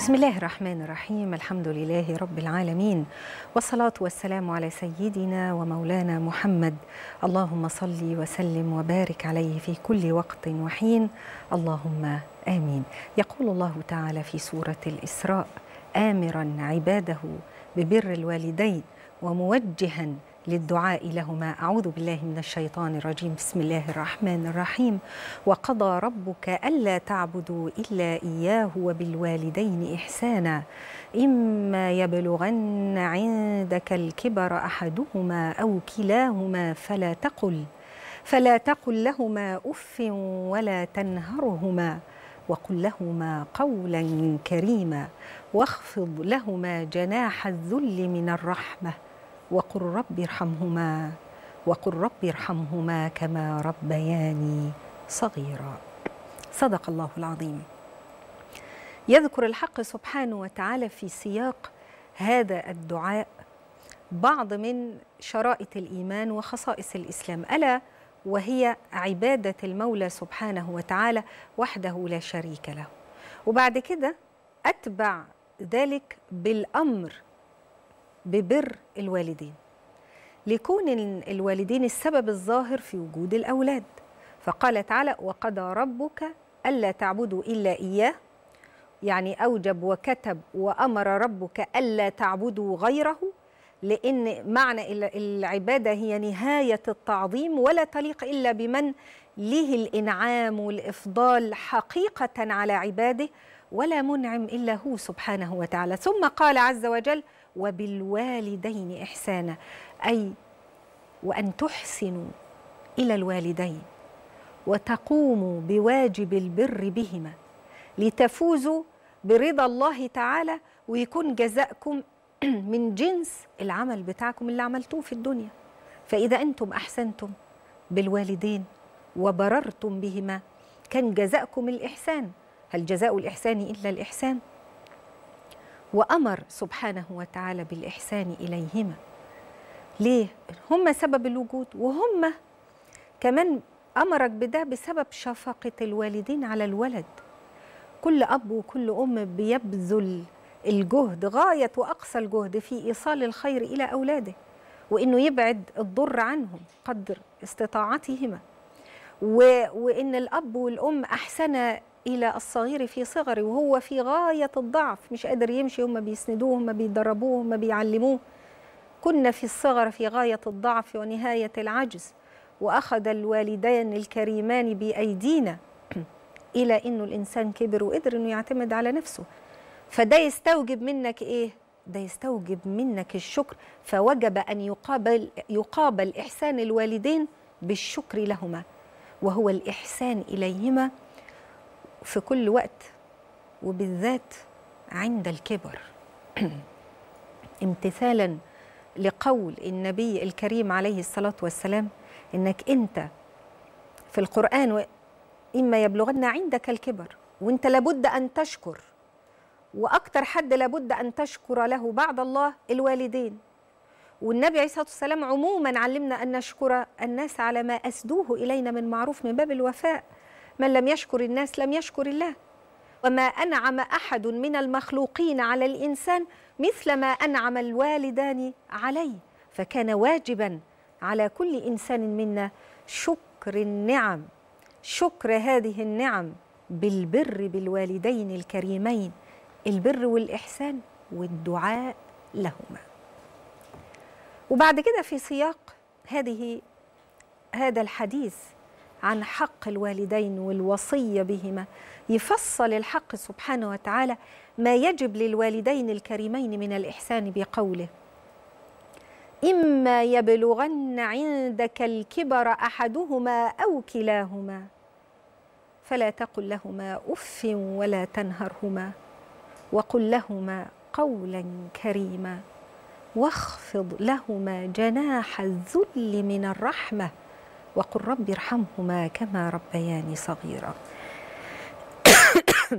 بسم الله الرحمن الرحيم الحمد لله رب العالمين والصلاة والسلام على سيدنا ومولانا محمد اللهم صل وسلم وبارك عليه في كل وقت وحين اللهم آمين يقول الله تعالى في سورة الإسراء آمرا عباده ببر الوالدين وموجها للدعاء لهما أعوذ بالله من الشيطان الرجيم بسم الله الرحمن الرحيم وقضى ربك ألا تعبدوا إلا إياه وبالوالدين إحسانا إما يبلغن عندك الكبر أحدهما أو كلاهما فلا تقل فلا تقل لهما أف ولا تنهرهما وقل لهما قولا كريما واخفض لهما جناح الذل من الرحمه وقل رب ارحمهما وقل رب ارحمهما كما ربياني صغيرا صدق الله العظيم يذكر الحق سبحانه وتعالى في سياق هذا الدعاء بعض من شرائط الايمان وخصائص الاسلام الا وهي عباده المولى سبحانه وتعالى وحده لا شريك له وبعد كده اتبع ذلك بالامر ببر الوالدين لكون الوالدين السبب الظاهر في وجود الأولاد فقال تعالى وقضى ربك ألا تعبدوا إلا إياه يعني أوجب وكتب وأمر ربك ألا تعبدوا غيره لأن معنى العبادة هي نهاية التعظيم ولا تليق إلا بمن ليه الإنعام والإفضال حقيقة على عباده ولا منعم إلا هو سبحانه وتعالى ثم قال عز وجل وبالوالدين إحسانا أي وأن تحسنوا إلى الوالدين وتقوموا بواجب البر بهما لتفوزوا برضا الله تعالى ويكون جزاءكم من جنس العمل بتاعكم اللي عملتوه في الدنيا فإذا أنتم أحسنتم بالوالدين وبررتم بهما كان جزاءكم الإحسان هل جزاء الإحسان إلا الإحسان؟ وأمر سبحانه وتعالى بالإحسان إليهما ليه؟ هما سبب الوجود وهم كمان أمرك بده بسبب شفقة الوالدين على الولد كل أب وكل أم بيبذل الجهد غاية وأقصى الجهد في إيصال الخير إلى أولاده وإنه يبعد الضر عنهم قدر استطاعتهما و... وإن الأب والأم أحسن الى الصغير في صغره وهو في غايه الضعف مش قادر يمشي هم بيسندوه هم بيدربوه هم بيعلموه كنا في الصغر في غايه الضعف ونهايه العجز واخذ الوالدان الكريمان بايدينا الى انه الانسان كبر وقدر انه يعتمد على نفسه فده يستوجب منك ايه ده يستوجب منك الشكر فوجب ان يقابل يقابل احسان الوالدين بالشكر لهما وهو الاحسان اليهما في كل وقت وبالذات عند الكبر امتثالا لقول النبي الكريم عليه الصلاه والسلام انك انت في القران اما يبلغن عندك الكبر وانت لابد ان تشكر واكتر حد لابد ان تشكر له بعد الله الوالدين والنبي عليه الصلاه والسلام عموما علمنا ان نشكر الناس على ما اسدوه الينا من معروف من باب الوفاء من لم يشكر الناس لم يشكر الله وما أنعم أحد من المخلوقين على الإنسان مثل ما أنعم الوالدان عليه فكان واجبا على كل إنسان منا شكر النعم شكر هذه النعم بالبر بالوالدين الكريمين البر والإحسان والدعاء لهما وبعد كده في سياق هذه هذا الحديث عن حق الوالدين والوصية بهما يفصل الحق سبحانه وتعالى ما يجب للوالدين الكريمين من الإحسان بقوله إما يبلغن عندك الكبر أحدهما أو كلاهما فلا تقل لهما أف ولا تنهرهما وقل لهما قولا كريما واخفض لهما جناح الذل من الرحمه وقل رب ارحمهما كما ربياني صغيرا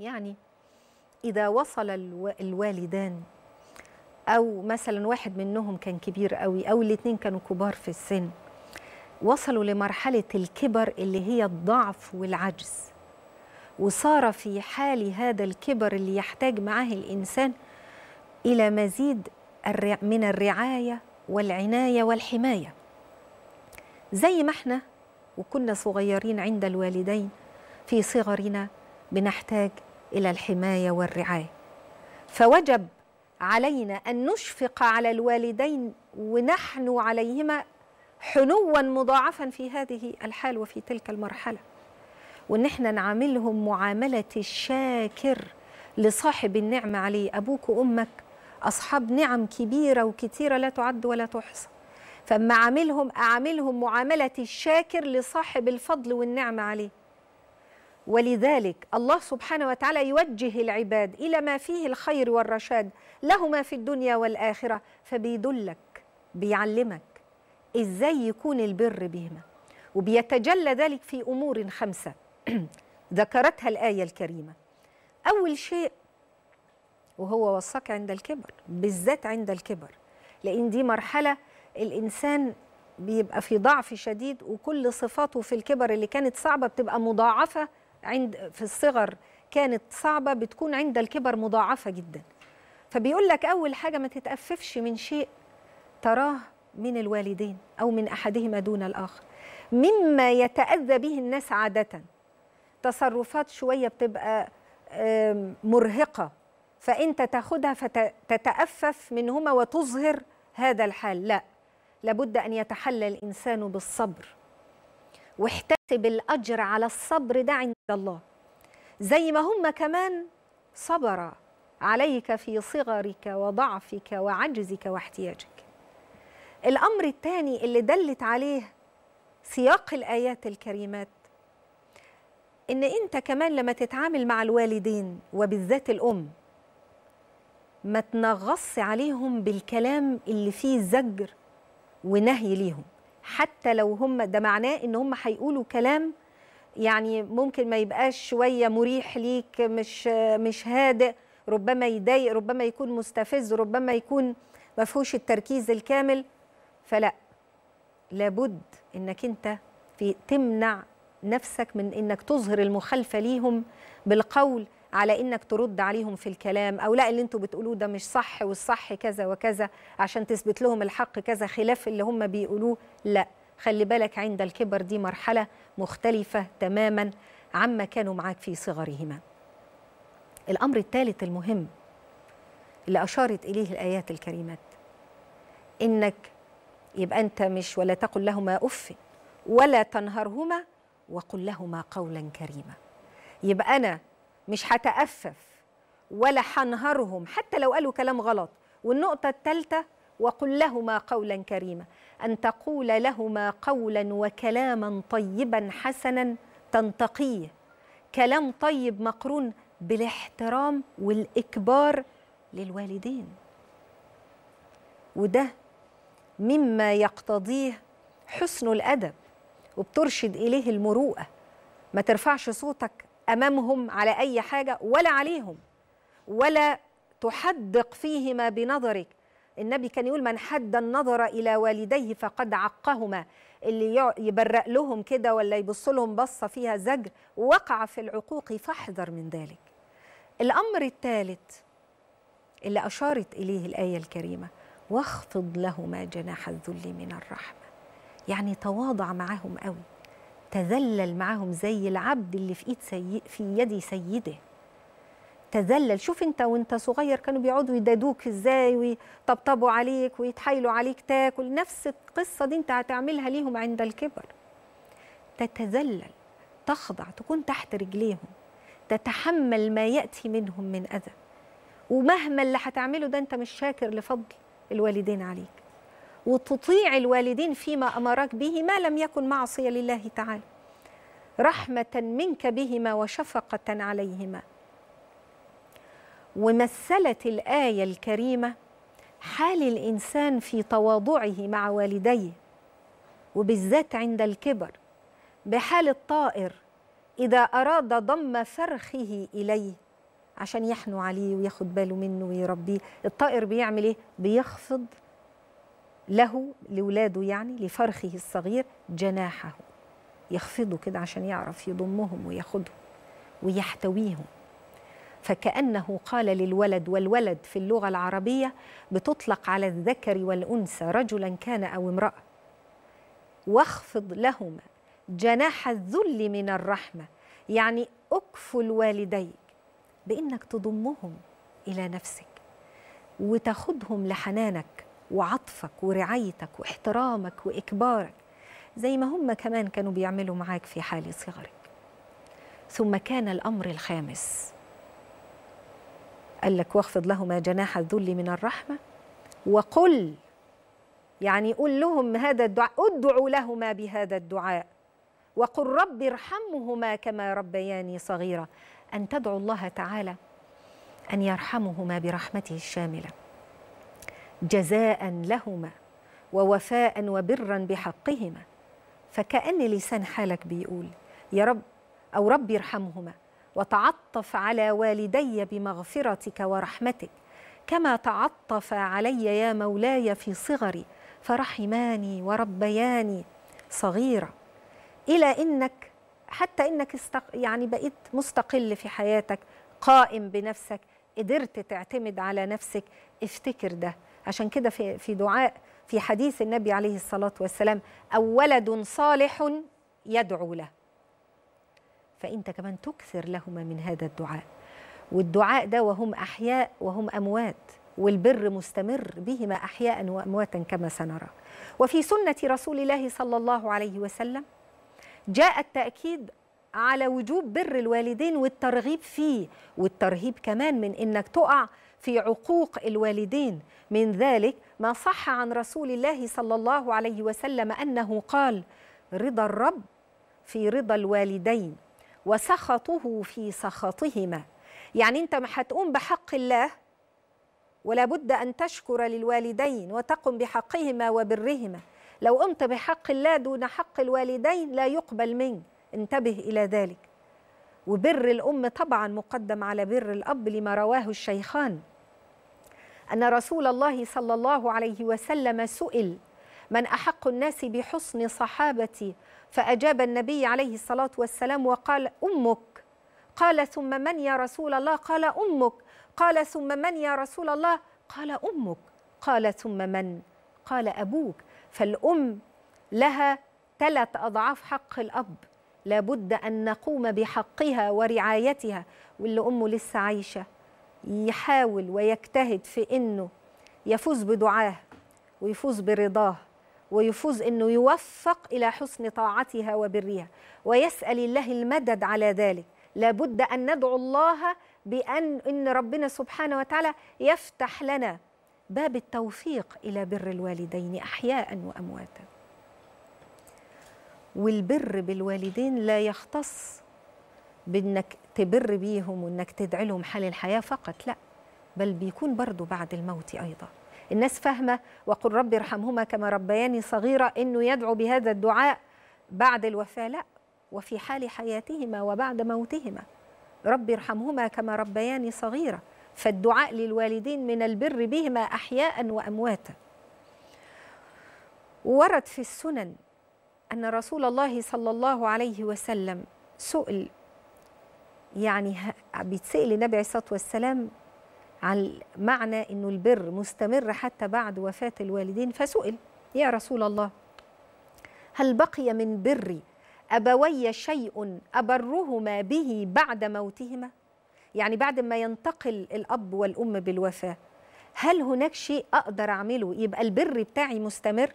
يعني إذا وصل الوالدان أو مثلا واحد منهم كان كبير قوي أو الاثنين كانوا كبار في السن وصلوا لمرحلة الكبر اللي هي الضعف والعجز وصار في حال هذا الكبر اللي يحتاج معاه الإنسان إلى مزيد من الرعاية والعناية والحماية زي ما احنا وكنا صغيرين عند الوالدين في صغرنا بنحتاج الى الحمايه والرعايه فوجب علينا ان نشفق على الوالدين ونحن عليهما حنوا مضاعفا في هذه الحال وفي تلك المرحله وان احنا نعاملهم معامله الشاكر لصاحب النعمه عليه ابوك وامك اصحاب نعم كبيره وكثيره لا تعد ولا تحصى فما اعاملهم اعاملهم معامله الشاكر لصاحب الفضل والنعمه عليه ولذلك الله سبحانه وتعالى يوجه العباد الى ما فيه الخير والرشاد لهما في الدنيا والاخره فبيدلك بيعلمك ازاي يكون البر بهما وبيتجلى ذلك في امور خمسه ذكرتها الايه الكريمه اول شيء وهو وصاك عند الكبر بالذات عند الكبر لان دي مرحله الانسان بيبقى في ضعف شديد وكل صفاته في الكبر اللي كانت صعبه بتبقى مضاعفه عند في الصغر كانت صعبه بتكون عند الكبر مضاعفه جدا فبيقول لك اول حاجه ما تتأففش من شيء تراه من الوالدين او من احدهما دون الاخر مما يتاذى به الناس عاده تصرفات شويه بتبقى مرهقه فانت تاخدها فتتأفف منهما وتظهر هذا الحال لا لابد أن يتحلى الإنسان بالصبر واحتسب الأجر على الصبر ده عند الله زي ما هم كمان صبر عليك في صغرك وضعفك وعجزك واحتياجك الأمر الثاني اللي دلت عليه سياق الآيات الكريمات إن أنت كمان لما تتعامل مع الوالدين وبالذات الأم ما تنغص عليهم بالكلام اللي فيه زجر ونهي ليهم حتى لو هم ده معناه ان هم هيقولوا كلام يعني ممكن ما يبقاش شويه مريح ليك مش مش هادئ ربما يضايق ربما يكون مستفز ربما يكون ما فيهوش التركيز الكامل فلا لابد انك انت في تمنع نفسك من انك تظهر المخالفه ليهم بالقول على انك ترد عليهم في الكلام او لا اللي انتوا بتقولوه ده مش صح والصح كذا وكذا عشان تثبت لهم الحق كذا خلاف اللي هم بيقولوه لا خلي بالك عند الكبر دي مرحله مختلفه تماما عما كانوا معاك في صغرهما الامر الثالث المهم اللي اشارت اليه الايات الكريمات انك يبقى انت مش ولا تقل لهما اف ولا تنهرهما وقل لهما قولا كريما يبقى انا مش هتأفف ولا هنهرهم حتى لو قالوا كلام غلط والنقطة الثالثة وقل لهما قولا كريما أن تقول لهما قولا وكلاما طيبا حسنا تنتقيه كلام طيب مقرون بالاحترام والإكبار للوالدين وده مما يقتضيه حسن الأدب وبترشد إليه المروءة ما ترفعش صوتك امامهم على اي حاجه ولا عليهم ولا تحدق فيهما بنظرك النبي كان يقول من حد النظر الى والديه فقد عقهما اللي يبرق لهم كده ولا يبص لهم بصه فيها زجر وقع في العقوق فاحذر من ذلك الامر الثالث اللي اشارت اليه الايه الكريمه واخفض لهما جناح الذل من الرحمه يعني تواضع معهم قوي تذلل معاهم زي العبد اللي في ايد سي... في يد سيده تذلل شوف انت وانت صغير كانوا بيقعدوا يدادوك ازاي ويطبطبوا عليك ويتحايلوا عليك تاكل نفس القصه دي انت هتعملها ليهم عند الكبر تتذلل تخضع تكون تحت رجليهم تتحمل ما ياتي منهم من اذى ومهما اللي هتعمله ده انت مش شاكر لفضل الوالدين عليك وتطيع الوالدين فيما أمرك به ما لم يكن معصية لله تعالى رحمة منك بهما وشفقة عليهما ومثلت الآية الكريمة حال الإنسان في تواضعه مع والديه وبالذات عند الكبر بحال الطائر إذا أراد ضم فرخه إليه عشان يحنو عليه وياخد باله منه ويربيه الطائر بيعمل إيه؟ بيخفض له لولاده يعني لفرخه الصغير جناحه يخفضه كده عشان يعرف يضمهم وياخدهم ويحتويهم فكأنه قال للولد والولد في اللغة العربية بتطلق على الذكر والأنثى رجلا كان أو امرأة واخفض لهما جناح الذل من الرحمة يعني أكفل والديك بإنك تضمهم إلى نفسك وتاخدهم لحنانك وعطفك ورعايتك واحترامك واكبارك زي ما هم كمان كانوا بيعملوا معاك في حال صغرك ثم كان الامر الخامس قال لك واخفض لهما جناح الذل من الرحمه وقل يعني قل لهم هذا الدعاء ادعوا لهما بهذا الدعاء وقل رب ارحمهما كما ربياني صغيره ان تدعو الله تعالى ان يرحمهما برحمته الشامله جزاء لهما ووفاء وبرا بحقهما فكأن لسان حالك بيقول يا رب أو رب يرحمهما وتعطف على والدي بمغفرتك ورحمتك كما تعطف علي يا مولاي في صغري فرحماني وربياني صغيرة إلى إنك حتى إنك استق... يعني بقيت مستقل في حياتك قائم بنفسك قدرت تعتمد على نفسك افتكر ده عشان كده في في دعاء في حديث النبي عليه الصلاه والسلام او ولد صالح يدعو له فانت كمان تكثر لهما من هذا الدعاء والدعاء ده وهم احياء وهم اموات والبر مستمر بهما احياء وامواتا كما سنرى وفي سنه رسول الله صلى الله عليه وسلم جاء التاكيد على وجوب بر الوالدين والترغيب فيه والترهيب كمان من انك تقع في عقوق الوالدين من ذلك ما صح عن رسول الله صلى الله عليه وسلم انه قال رضا الرب في رضا الوالدين وسخطه في سخطهما يعني انت ما هتقوم بحق الله ولا بد ان تشكر للوالدين وتقم بحقهما وبرهما لو قمت بحق الله دون حق الوالدين لا يقبل منك انتبه الى ذلك وبر الام طبعا مقدم على بر الاب لما رواه الشيخان أن رسول الله صلى الله عليه وسلم سئل من أحق الناس بحسن صحابتي فأجاب النبي عليه الصلاة والسلام وقال أمك قال ثم من يا رسول الله قال أمك قال ثم من يا رسول الله قال أمك قال ثم من قال أبوك فالأم لها ثلاث أضعاف حق الأب لابد أن نقوم بحقها ورعايتها واللي أمه لسه عايشة يحاول ويجتهد في انه يفوز بدعاه ويفوز برضاه ويفوز انه يوفق الى حسن طاعتها وبرها ويسال الله المدد على ذلك لابد ان ندعو الله بان ان ربنا سبحانه وتعالى يفتح لنا باب التوفيق الى بر الوالدين احياء وامواتا والبر بالوالدين لا يختص بانك تبر بيهم وانك تدعي لهم حال الحياه فقط لا بل بيكون برضه بعد الموت ايضا الناس فاهمه وقل رب ارحمهما كما ربياني صغيره انه يدعو بهذا الدعاء بعد الوفاه لا وفي حال حياتهما وبعد موتهما رب ارحمهما كما ربياني صغيره فالدعاء للوالدين من البر بهما احياء وامواتا ورد في السنن ان رسول الله صلى الله عليه وسلم سئل يعني بيتسأل النبي عليه الصلاة والسلام عن معنى أنه البر مستمر حتى بعد وفاة الوالدين فسئل يا رسول الله هل بقي من بري أبوي شيء أبرهما به بعد موتهما؟ يعني بعد ما ينتقل الأب والأم بالوفاة هل هناك شيء أقدر أعمله يبقى البر بتاعي مستمر؟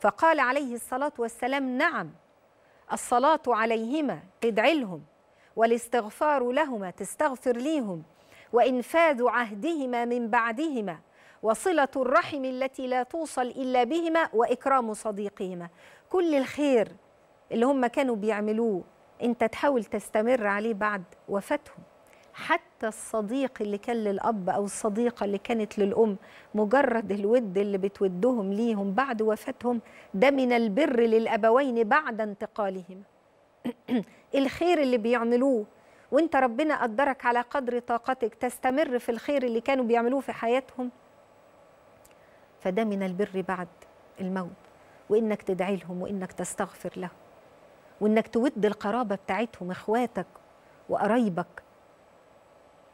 فقال عليه الصلاة والسلام نعم الصلاة عليهما ادعي لهم والاستغفار لهما تستغفر ليهم وإنفاذ عهدهما من بعدهما وصلة الرحم التي لا توصل إلا بهما وإكرام صديقهما كل الخير اللي هم كانوا بيعملوه أنت تحاول تستمر عليه بعد وفاتهم حتى الصديق اللي كان للأب أو الصديقة اللي كانت للأم مجرد الود اللي بتودهم ليهم بعد وفاتهم ده من البر للأبوين بعد انتقالهما الخير اللي بيعملوه وانت ربنا قدرك على قدر طاقتك تستمر في الخير اللي كانوا بيعملوه في حياتهم فده من البر بعد الموت وانك تدعي لهم وانك تستغفر لهم وانك تود القرابه بتاعتهم اخواتك وقرايبك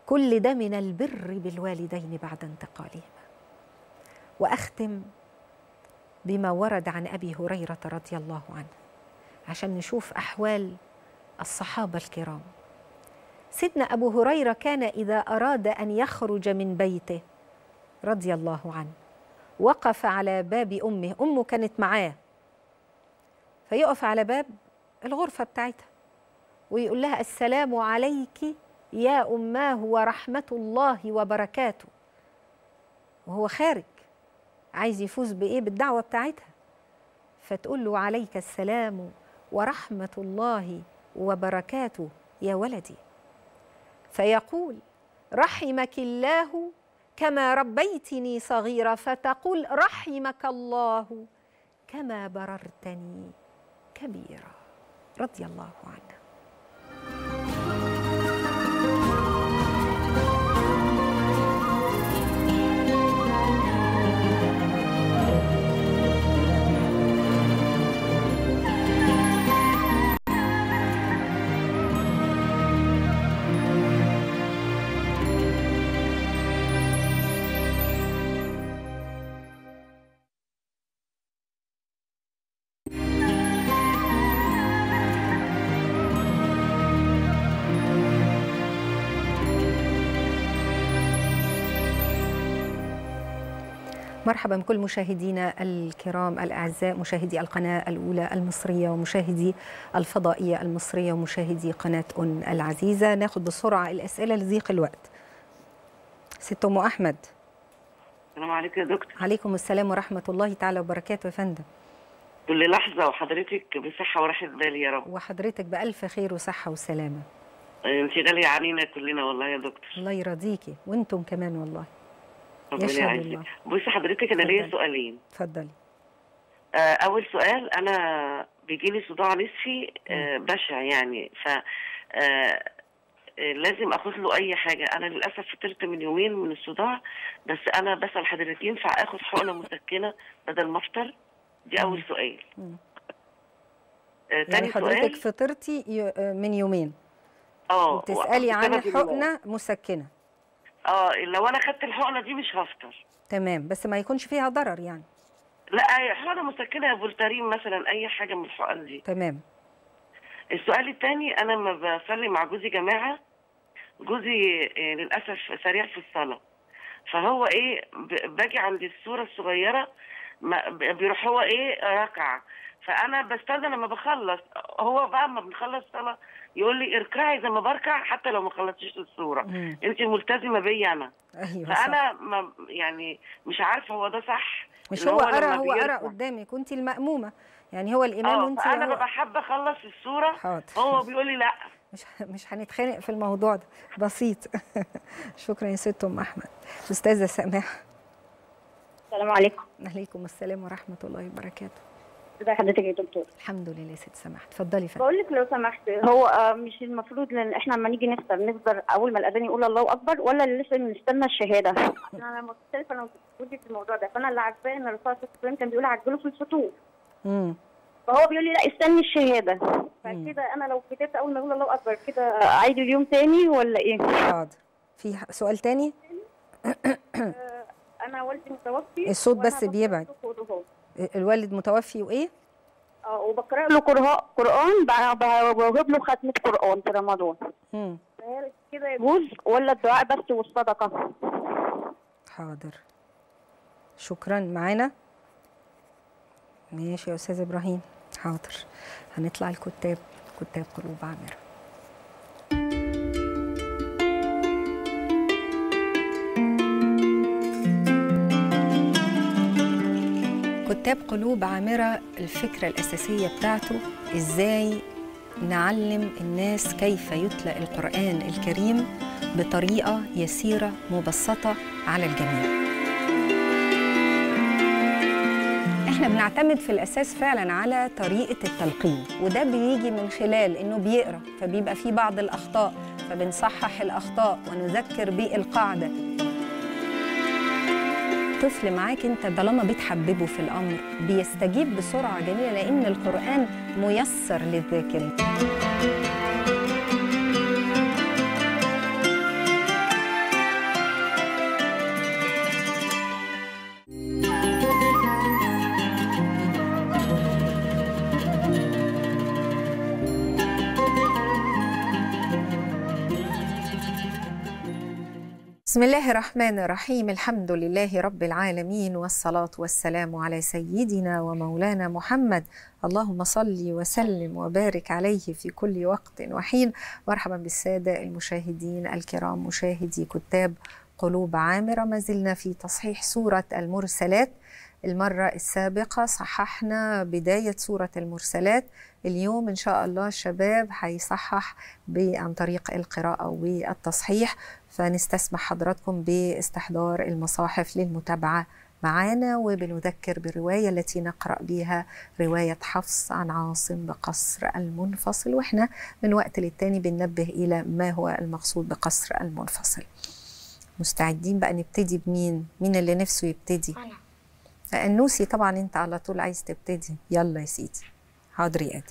كل ده من البر بالوالدين بعد انتقالهما واختم بما ورد عن ابي هريره رضي الله عنه عشان نشوف أحوال الصحابة الكرام سيدنا أبو هريرة كان إذا أراد أن يخرج من بيته رضي الله عنه وقف على باب أمه أمه كانت معاه فيقف على باب الغرفة بتاعتها ويقول لها السلام عليك يا أماه ورحمة الله وبركاته وهو خارج عايز يفوز بإيه بالدعوة بتاعتها فتقول له عليك السلام ورحمه الله وبركاته يا ولدي فيقول رحمك الله كما ربيتني صغيره فتقول رحمك الله كما بررتني كبيرا رضي الله عنه مرحبا بكل مشاهدينا الكرام الأعزاء مشاهدي القناة الأولى المصرية ومشاهدي الفضائية المصرية ومشاهدي قناة أن العزيزة ناخد بسرعة الأسئلة لضيق الوقت ست أم أحمد السلام عليكم يا دكتور عليكم السلام ورحمة الله تعالى وبركاته يا فندم كل لحظة وحضرتك بصحة وراحة بال يا رب وحضرتك بألف خير وصحة وسلامة انت غالية علينا كلنا والله يا دكتور الله يرضيكي وانتم كمان والله ربنا يعافيك بصي حضرتك انا ليا سؤالين اتفضلي آه اول سؤال انا لي صداع نصفي آه بشع يعني ف آه، لازم اخذ له اي حاجه انا للاسف فطرت من يومين من الصداع بس انا بسال حضرتك ينفع اخد حقنه مسكنه بدل ما افطر دي اول سؤال آه، يعني تاني يعني حضرتك سؤال. فطرتي آه، من يومين اه بتسالي عن حقنه مسكنه اه لو انا خدت الحقنه دي مش هفطر تمام بس ما يكونش فيها ضرر يعني لا حقنه مسكنه فولتارين مثلا اي حاجه من الحقن دي تمام السؤال الثاني انا لما بصلي مع جوزي جماعه جوزي آه، للاسف سريع في الصلاه فهو ايه باجي عند الصوره الصغيره بيروح هو ايه ركع فانا بستاذن لما بخلص هو بقى لما بنخلص صلاه يقول لي اركعي زي ما بركع حتى لو ما خلصتيش الصوره انت ملتزمه بيا انا ايوه فانا صح. ما يعني مش عارفه هو ده صح مش هو, هو قرا هو قرا قدامك وانت المأمومه يعني هو الامام آه، وانت انا ببقى حابه اخلص الصوره حاضر. هو بيقول لي لا مش مش هنتخانق في الموضوع ده بسيط شكرا يا ست ام احمد استاذه سماح السلام عليكم وعليكم السلام ورحمه الله وبركاته ازي حضرتك يا دكتور الحمد لله ست سمحت اتفضلي فندم بقول لك لو سمحت هو آه، مش المفروض لان احنا لما نيجي نفطر نفطر اول ما الاذان يقول الله اكبر ولا لسه نستنى الشهاده انا مختلفه انا وجهه في الموضوع ده فانا اللي عارفاه ان الرسول صلى الله عليه كان بيقول عجلوا في الفطور امم فهو بيقول لي لا استني الشهاده فكده انا لو كتبت اول ما اقول الله اكبر كده اعيد اليوم تاني ولا ايه؟ حاضر في سؤال تاني؟ آه، انا والدي متوفي الصوت بس بيبعد الوالد متوفي وايه؟ اه وبقرا له قران بوهب له ختمه قران في رمضان امم كده يجوز ولا الدعاء بس والصدقه حاضر شكرا معانا ماشي يا استاذ ابراهيم حاضر هنطلع الكتاب كتاب قلوب عامره كتاب قلوب عامرة الفكرة الأساسية بتاعته إزاي نعلم الناس كيف يتلى القرآن الكريم بطريقة يسيرة مبسطة على الجميع احنا بنعتمد في الاساس فعلا على طريقه التلقين وده بيجي من خلال انه بيقرا فبيبقى فيه بعض الاخطاء فبنصحح الاخطاء ونذكر بالقاعده الطفل معاك انت طالما بتحببه في الامر بيستجيب بسرعه جميله لان القران ميسر للذاكره بسم الله الرحمن الرحيم الحمد لله رب العالمين والصلاة والسلام على سيدنا ومولانا محمد اللهم صل وسلم وبارك عليه في كل وقت وحين مرحبا بالسادة المشاهدين الكرام مشاهدي كتاب قلوب عامرة ما زلنا في تصحيح سورة المرسلات المرة السابقة صححنا بداية سورة المرسلات اليوم إن شاء الله الشباب هيصحح عن طريق القراءة والتصحيح فنستسمح حضراتكم باستحضار المصاحف للمتابعة معانا وبنذكر بالرواية التي نقرأ بها رواية حفص عن عاصم بقصر المنفصل وإحنا من وقت للتاني بننبه إلى ما هو المقصود بقصر المنفصل مستعدين بقى نبتدي بمين مين اللي نفسه يبتدي أنا النوسي طبعا أنت على طول عايز تبتدي يلا يا سيدي حاضر يا أدم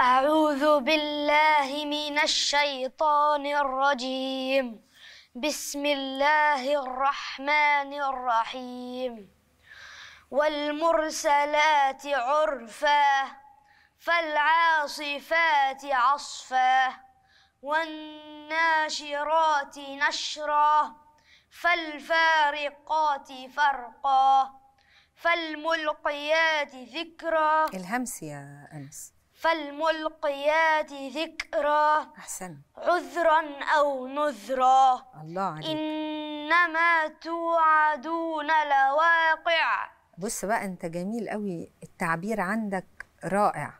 أعوذ بالله من الشيطان الرجيم بسم الله الرحمن الرحيم والمرسلات عرفا فالعاصفات عصفا والناشرات نشرا فالفارقات فرقا فالملقيات ذكرا الهمس يا أنس فالملقيات ذكرا أحسن عذرا أو نذرا الله عليك إنما توعدون لواقع بص بقى أنت جميل قوي التعبير عندك رائع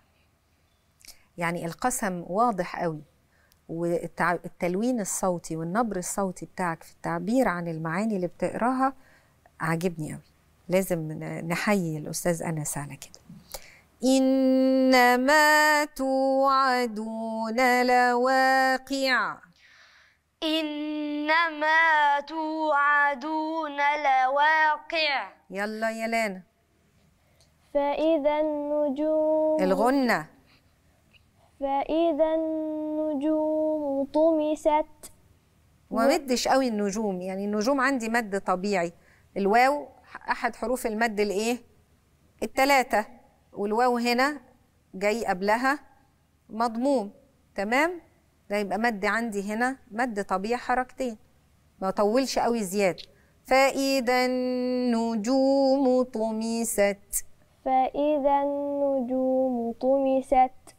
يعني القسم واضح قوي والتلوين الصوتي والنبر الصوتي بتاعك في التعبير عن المعاني اللي بتقراها عاجبني قوي لازم نحيي الأستاذ أنس على كده إنما توعدون لواقع إنما توعدون لواقع يلا يا لانا فإذا النجوم الغنة فإذا النجوم طمست وما مدش قوي النجوم يعني النجوم عندي مد طبيعي الواو أحد حروف المد الإيه؟ التلاتة والواو هنا جاي قبلها مضموم تمام ده يبقى مد عندي هنا مد طبيعي حركتين ما طولش قوي زياده فإذا النجوم طمست فإذا النجوم طمست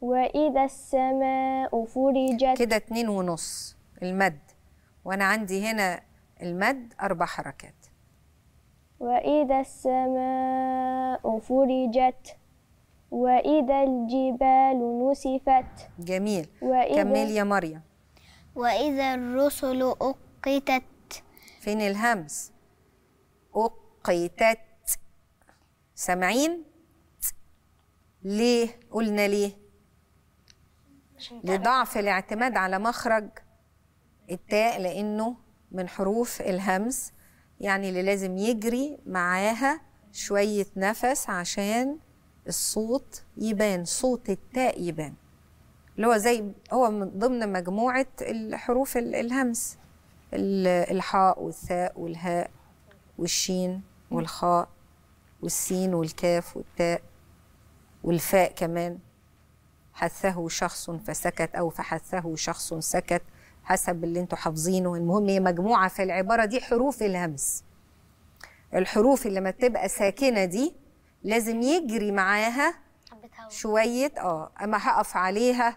وإذا السماء فرجت كده اتنين ونص المد وأنا عندي هنا المد أربع حركات وإذا السماء فرجت وإذا الجبال نسفت جميل وإذا كمل يا مريم وإذا الرسل أقتت فين الهمس أقتت سامعين ليه قلنا ليه لضعف الاعتماد على مخرج التاء لأنه من حروف الهمز يعني اللي لازم يجري معاها شوية نفس عشان الصوت يبان صوت التاء يبان اللي هو زي هو من ضمن مجموعة الحروف الهمس الحاء والثاء والهاء والشين والخاء والسين والكاف والتاء والفاء كمان حثه شخص فسكت أو فحثه شخص سكت حسب اللي انتوا حافظينه المهم هي مجموعه في العباره دي حروف الهمس الحروف اللي لما بتبقى ساكنه دي لازم يجري معاها شويه اه اما هقف عليها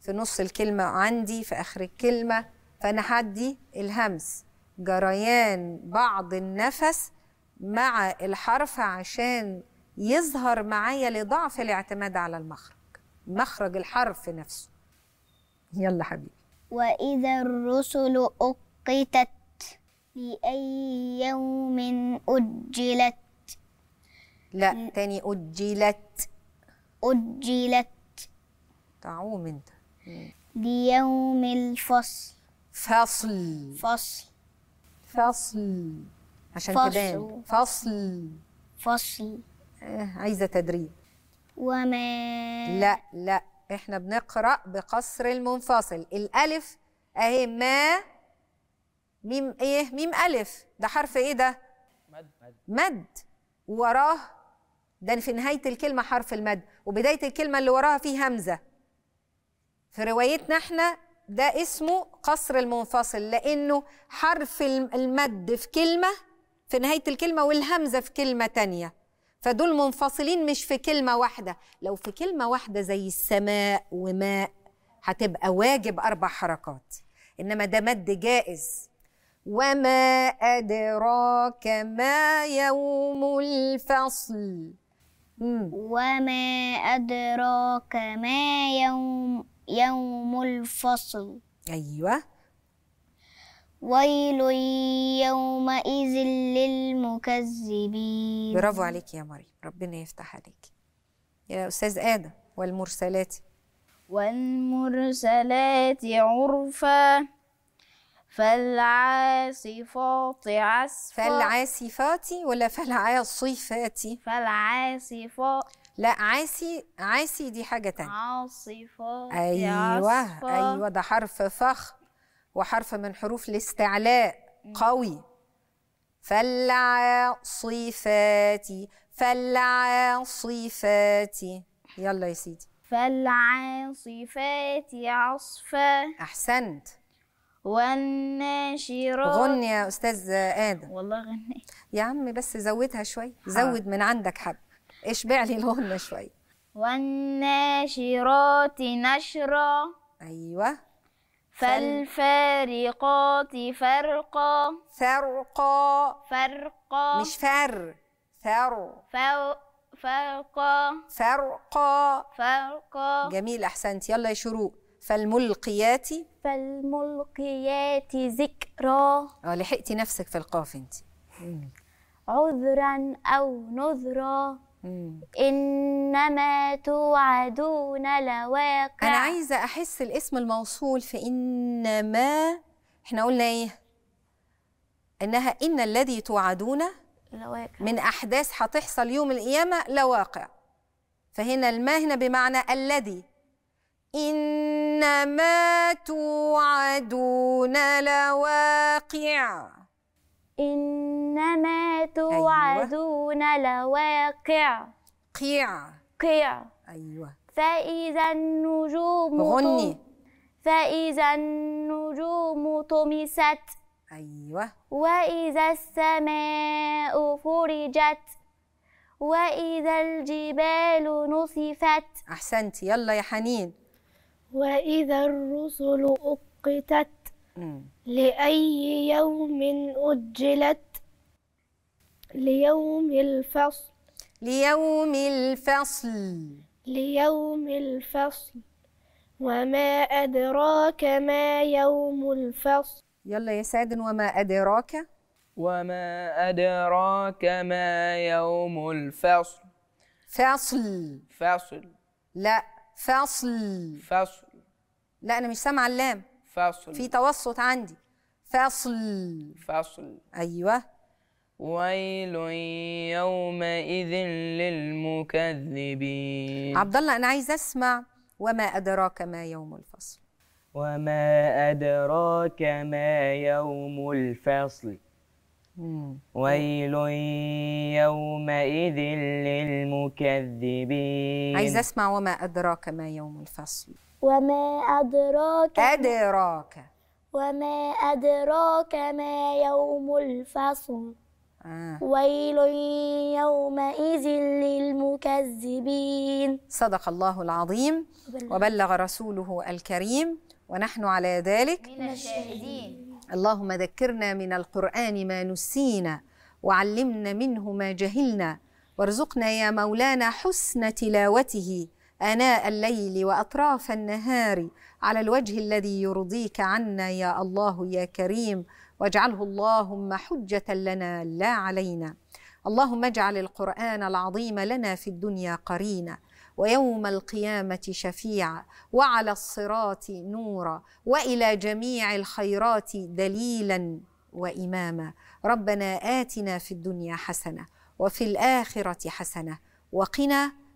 في نص الكلمه عندي في اخر الكلمه فانا هدي الهمس جريان بعض النفس مع الحرف عشان يظهر معايا لضعف الاعتماد على المخرج مخرج الحرف نفسه يلا حبيبي وإذا الرسل أقتت لأي يوم أجلت لا تاني أجلت أجلت تعوم أنت ليوم الفصل فصل فصل فصل عشان فصل. تبان فصل فصل آه عايزة تدريب وما لا لا احنا بنقرا بقصر المنفصل الالف اهي ما ميم ايه ميم الف ده حرف ايه ده مد مد وراه ده في نهايه الكلمه حرف المد وبدايه الكلمه اللي وراها فيه همزه في روايتنا احنا ده اسمه قصر المنفصل لانه حرف المد في كلمه في نهايه الكلمه والهمزه في كلمه تانيه فدول منفصلين مش في كلمة واحدة لو في كلمة واحدة زي السماء وماء هتبقى واجب أربع حركات إنما ده مد جائز وما أدراك ما يوم الفصل مم. وما أدراك ما يوم يوم الفصل أيوه ويل يومئذ للمكذبين برافو عليك يا مريم ربنا يفتح عليك يا أستاذ آدم والمرسلات والمرسلات عرفا فالعاصفات عسفا فالعاصفات ولا فالعاصفات فالعاصفات لا عاسي عاسي دي حاجة تانية عاصفات أيوة عصفة. أيوة ده حرف فخ وحرف من حروف الاستعلاء قوي فلع صفاتي فلع صفاتي يلا يا سيدي فلع صفاتي عصفا احسنت والناشرات غني يا استاذ ادم والله غنيت يا عم بس زودها شويه زود آه. من عندك حب اشبع لي الغنه شويه والناشرات نشرا ايوه فالفارقات فرقا فرقا فرقا مش فر فر فرقا فرقا فرقا جميل احسنت يلا يا شروق فالملقيات فالملقيات ذكرى اه لحقتي نفسك في القاف انت عذرا او نذرا إنما توعدون لواقع أنا عايزة أحس الاسم الموصول في إنما إحنا قلنا إيه؟ إنها إن الذي توعدون لواقع من أحداث هتحصل يوم القيامة لواقع فهنا الما هنا بمعنى الذي إنما توعدون لواقع إنما أيوة. توعدون أيوة. لواقع قيع قيع أيوة فإذا النجوم غني فإذا النجوم طمست أيوة وإذا السماء فرجت وإذا الجبال نصفت أحسنت يلا يا حنين وإذا الرسل أقتت لأي يوم أجلت ليوم الفصل ليوم الفصل ليوم الفصل وما أدراك ما يوم الفصل يلا يا سعد وما أدراك وما أدراك ما يوم الفصل فصل فصل لا فصل فصل لا أنا مش سامعة اللام فاصل في توسط عندي فاصل فاصل ايوه ويل يومئذ للمكذبين عبد الله انا عايز اسمع وما ادراك ما يوم الفصل وما ادراك ما يوم الفصل ويل يومئذ للمكذبين عايز اسمع وما ادراك ما يوم الفصل وما أدراك أدراك وما أدراك ما يوم الفصل آه. ويل يومئذ للمكذبين صدق الله العظيم وبلغ رسوله الكريم ونحن على ذلك من الشاهدين اللهم ذكرنا من القرآن ما نسينا وعلمنا منه ما جهلنا وارزقنا يا مولانا حسن تلاوته آناء الليل وأطراف النهار على الوجه الذي يرضيك عنا يا الله يا كريم واجعله اللهم حجة لنا لا علينا اللهم اجعل القرآن العظيم لنا في الدنيا قرينا ويوم القيامة شفيعا وعلى الصراط نورا وإلى جميع الخيرات دليلا وإماما ربنا آتنا في الدنيا حسنة وفي الآخرة حسنة وقنا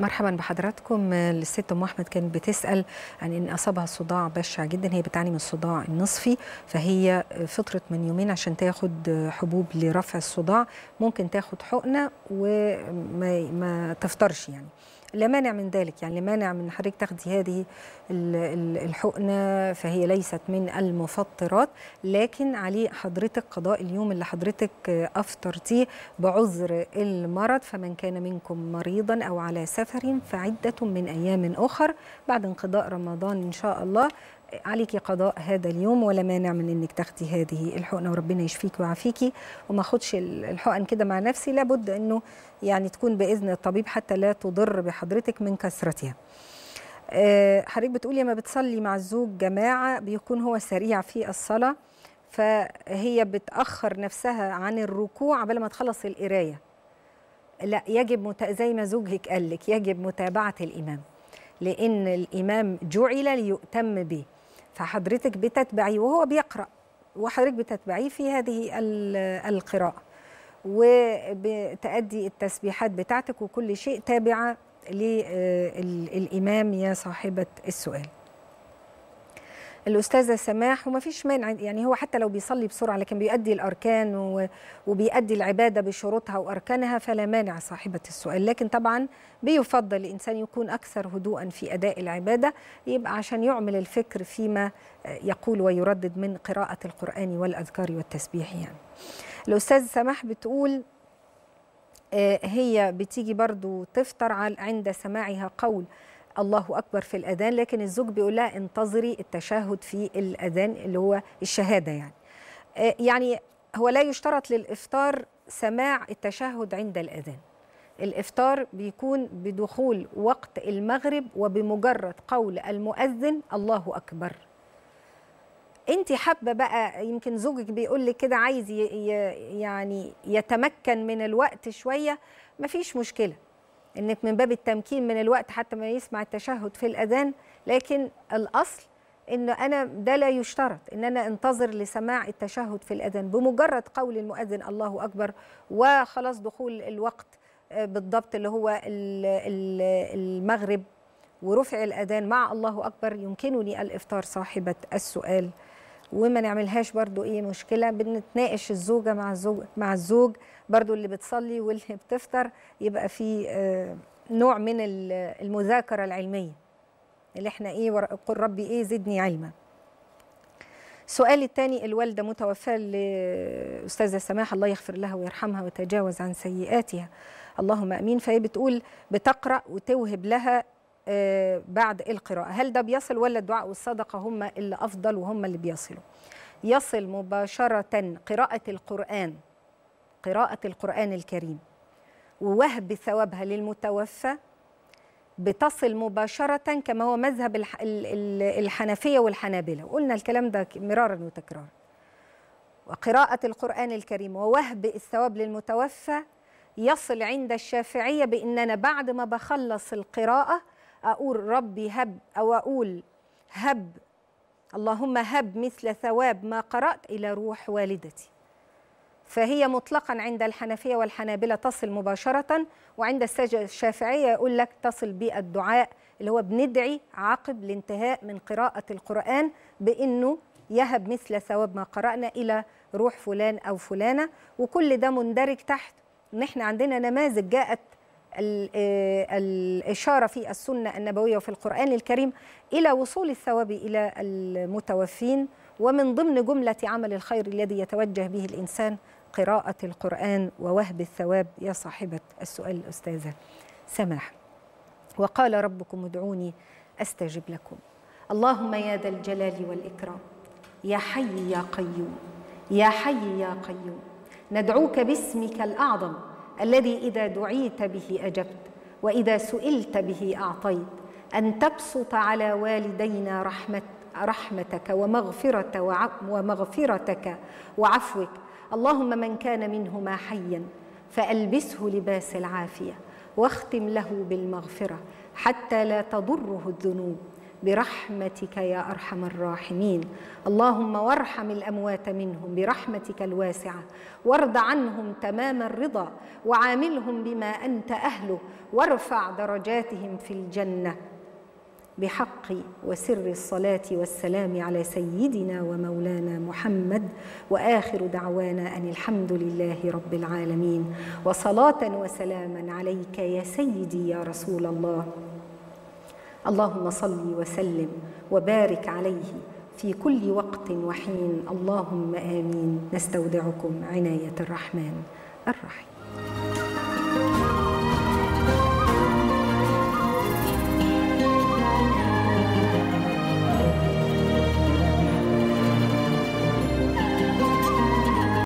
مرحبا بحضراتكم الست ام احمد كانت بتسال عن ان اصابها صداع بشع جدا هي بتعاني من الصداع النصفي فهي فطرت من يومين عشان تاخد حبوب لرفع الصداع ممكن تاخد حقنه وما تفطرش يعني لا مانع من ذلك يعني لا مانع من حضرتك تاخدي هذه الحقنه فهي ليست من المفطرات لكن علي حضرتك قضاء اليوم اللي حضرتك افطرتيه بعذر المرض فمن كان منكم مريضا او على سفر فعده من ايام اخر بعد انقضاء رمضان ان شاء الله عليكي قضاء هذا اليوم ولا مانع من انك تاخدي هذه الحقنه وربنا يشفيكي ويعافيكي وما اخدش الحقن كده مع نفسي لابد انه يعني تكون باذن الطبيب حتى لا تضر بحضرتك من كثرتها. آه، حضرتك بتقولي لما بتصلي مع الزوج جماعه بيكون هو سريع في الصلاه فهي بتاخر نفسها عن الركوع قبل ما تخلص القرايه. لا يجب مت... زي ما زوجك قال لك يجب متابعه الامام. لأن الإمام جعل ليؤتم به فحضرتك بتتبعي وهو بيقرأ وحضرتك بتتبعي في هذه القراءة وبتأدي التسبيحات بتاعتك وكل شيء تابعة للإمام آه، يا صاحبة السؤال الاستاذه سماح وما فيش مانع يعني هو حتى لو بيصلي بسرعه لكن بيؤدي الاركان وبيؤدي العباده بشروطها واركانها فلا مانع صاحبه السؤال لكن طبعا بيفضل الانسان يكون اكثر هدوءا في اداء العباده يبقى عشان يعمل الفكر فيما يقول ويردد من قراءه القران والاذكار والتسبيح يعني الاستاذه سماح بتقول آه، هي بتيجي برضو تفطر عند سماعها قول الله اكبر في الاذان لكن الزوج بيقول لها انتظري التشهد في الاذان اللي هو الشهاده يعني آه، يعني هو لا يشترط للافطار سماع التشهد عند الاذان الافطار بيكون بدخول وقت المغرب وبمجرد قول المؤذن الله اكبر انت حابه بقى يمكن زوجك بيقول لك كده عايز يعني يتمكن من الوقت شويه مفيش مشكله انك من باب التمكين من الوقت حتى ما يسمع التشهد في الاذان لكن الاصل ان انا ده لا يشترط ان انا انتظر لسماع التشهد في الاذان بمجرد قول المؤذن الله اكبر وخلاص دخول الوقت آه، بالضبط اللي هو المغرب ورفع الاذان مع الله اكبر يمكنني الافطار صاحبه السؤال وما نعملهاش برضو ايه مشكله بنتناقش الزوجه مع الزوج مع الزوج برضو اللي بتصلي واللي بتفطر يبقى في آه، نوع من المذاكره العلميه اللي احنا ايه قل ربي ايه زدني علما السؤال الثاني الوالدة متوفاة لأستاذة سماح الله يغفر لها ويرحمها ويتجاوز عن سيئاتها اللهم أمين فهي بتقول بتقرأ وتوهب لها آه، بعد القراءة هل ده بيصل ولا الدعاء والصدقة هم اللي أفضل وهم اللي بيصلوا يصل مباشرة قراءة القرآن قراءة القرآن الكريم ووهب ثوابها للمتوفى بتصل مباشرة كما هو مذهب الحنفية والحنابلة وقلنا الكلام ده مرارا وتكرارا وقراءة القرآن الكريم ووهب الثواب للمتوفى يصل عند الشافعية بأن أنا بعد ما بخلص القراءة أقول ربي هب أو أقول هب اللهم هب مثل ثواب ما قرأت إلى روح والدتي فهي مطلقا عند الحنفية والحنابلة تصل مباشرة وعند الشافعية يقول لك تصل بالدعاء اللي هو بندعي عقب الانتهاء من قراءة القرآن بأنه يهب مثل ثواب ما قرأنا إلى روح فلان أو فلانة وكل ده مندرج تحت إن إحنا عندنا نماذج جاءت آه، الإشارة في السنة النبوية وفي القرآن الكريم إلى وصول الثواب إلى المتوفين ومن ضمن جملة عمل الخير الذي يتوجه به الإنسان قراءة القرآن ووهب الثواب يا صاحبة السؤال الأستاذة سماح وقال ربكم ادعوني أستجب لكم اللهم يا ذا الجلال والإكرام يا حي يا قيوم يا حي يا قيوم ندعوك باسمك الأعظم الذي إذا دعيت به أجبت وإذا سئلت به أعطيت أن تبسط على والدينا رحمة رحمتك ومغفرة ومغفرتك وعفوك اللهم من كان منهما حيا فألبسه لباس العافية واختم له بالمغفرة حتى لا تضره الذنوب برحمتك يا ارحم الراحمين اللهم وارحم الاموات منهم برحمتك الواسعه وارض عنهم تمام الرضا وعاملهم بما انت اهله وارفع درجاتهم في الجنه بحق وسر الصلاه والسلام على سيدنا ومولانا محمد واخر دعوانا ان الحمد لله رب العالمين وصلاه وسلاما عليك يا سيدي يا رسول الله اللهم صل وسلم وبارك عليه في كل وقت وحين اللهم امين نستودعكم عنايه الرحمن الرحيم